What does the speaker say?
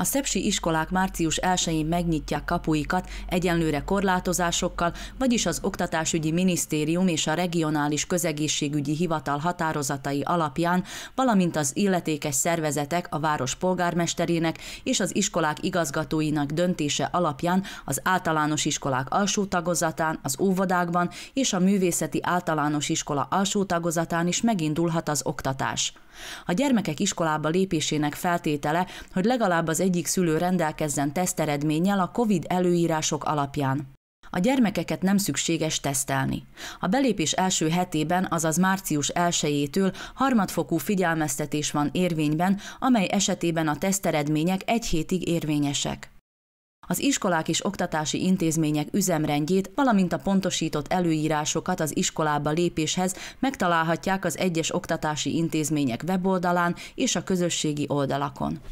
A szepsi iskolák március 1-én megnyitják kapuikat egyenlőre korlátozásokkal, vagyis az Oktatásügyi Minisztérium és a Regionális Közegészségügyi Hivatal határozatai alapján, valamint az illetékes szervezetek a város polgármesterének és az iskolák igazgatóinak döntése alapján az általános iskolák alsó tagozatán, az óvodákban és a művészeti általános iskola alsó tagozatán is megindulhat az oktatás. A gyermekek iskolába lépésének feltétele, hogy legalább az egyik szülő rendelkezzen teszteredménnyel a COVID előírások alapján. A gyermekeket nem szükséges tesztelni. A belépés első hetében, azaz március 1-től harmadfokú figyelmeztetés van érvényben, amely esetében a teszteredmények egy hétig érvényesek. Az iskolák és oktatási intézmények üzemrendjét, valamint a pontosított előírásokat az iskolába lépéshez megtalálhatják az egyes oktatási intézmények weboldalán és a közösségi oldalakon.